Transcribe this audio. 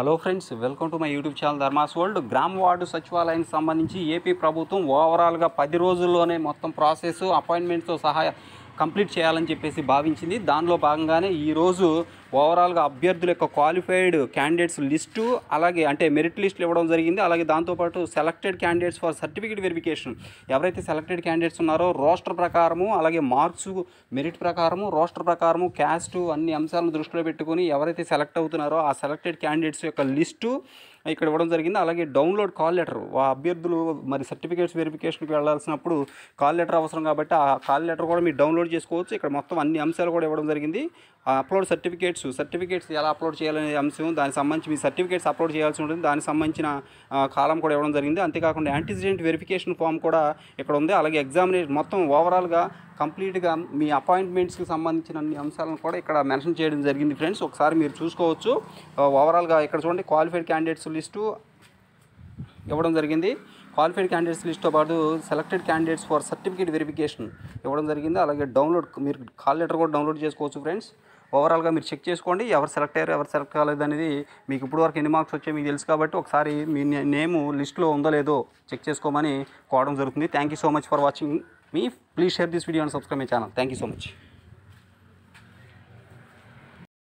hello friends welcome to my YouTube channel Dharma's world గ్రామ ward సచివాలయానికి సంబంధించి ఏపీ ప్రభుత్వం ఓవరాల్గా పది రోజుల్లోనే మొత్తం ప్రాసెస్ అపాయింట్మెంట్తో సహా కంప్లీట్ చేయాలని చెప్పేసి భావించింది దానిలో భాగంగానే ఈరోజు ఓవరాల్గా అభ్యర్థుల యొక్క క్వాలిఫైడ్ క్యాండిడేట్స్ లిస్టు అలాగే అంటే మెరిట్ లిస్టులు ఇవ్వడం జరిగింది అలాగే దాంతోపాటు selected candidates for certificate verification ఎవరైతే సెలెక్టెడ్ క్యాండిడేట్స్ ఉన్నారో రోస్టర్ ప్రకారము అలాగే మార్క్స్ మెరిట్ ప్రకారము రోస్టర్ ప్రకారము క్యాస్టు అన్ని అంశాలను దృష్టిలో పెట్టుకుని ఎవరైతే సెలెక్ట్ అవుతున్నారో ఆ సెలెక్టెడ్ క్యాండిడేట్స్ యొక్క లిస్టు ఇక్కడ ఇవ్వడం జరిగింది అలాగే డౌన్లోడ్ కాల్ లెటర్ ఆ అభ్యర్థులు మరి సర్టిఫికేట్స్ వెరిఫికేషన్కి వెళ్ళాల్సినప్పుడు కాల్ లెటర్ అవసరం కాబట్టి ఆ కాల్ లెటర్ కూడా మీరు డౌన్లోడ్ చేసుకోవచ్చు ఇక్కడ మొత్తం అన్ని అంశాలు కూడా ఇవ్వడం జరిగింది అప్లోడ్ సర్టిఫికేట్స్ సర్టిఫికేట్స్ ఎలా అప్లోడ్ చేయాలనే అంశం దానికి సంబంధించి మీ సర్టిఫికేట్స్ అప్లోడ్ చేయాల్సి ఉంటుంది దానికి సంబంధించిన కాలం కూడా ఇవ్వడం జరిగింది అంతేకాకుండా యాంటీసిడెంట్ వెరిఫికేషన్ ఫామ్ కూడా ఇక్కడ ఉంది అలాగే ఎగ్జామినేషన్ మొత్తం ఓవరాల్గా కంప్లీట్గా మీ అపాయింట్మెంట్స్కి సంబంధించిన అన్ని అంశాలను కూడా ఇక్కడ మెన్షన్ చేయడం జరిగింది ఫ్రెండ్స్ ఒకసారి మీరు చూసుకోవచ్చు ఓవరాల్గా ఇక్కడ చూడండి క్వాలిఫైడ్ క్యాండిడేట్స్ లిస్టు ఇవ్వడం జరిగింది క్వాలిఫైడ్ క్యాండిడేట్స్ లిస్ట్తో పాటు selected candidates for certificate verification ఇవ్వడం జరిగింది అలాగే డౌన్లోడ్ మీరు కాల్ లెటర్ కూడా డౌన్లోడ్ చేసుకోవచ్చు ఫ్రెండ్స్ ఓవరాల్గా మీరు చెక్ చేసుకోండి ఎవరు సెలెక్ట్ అయ్యారు ఎవరు సెలెక్ట్ కాలేదు అనేది మీకు ఇప్పుడు వరకు ఎన్ని మార్క్స్ వచ్చాయి మీకు తెలుసు కాబట్టి ఒకసారి మీ నేము లిస్టులో ఉందో లేదో చెక్ చేసుకోమని కోవడం జరుగుతుంది thank you so much for watching me please share this video and subscribe my channel thank you so much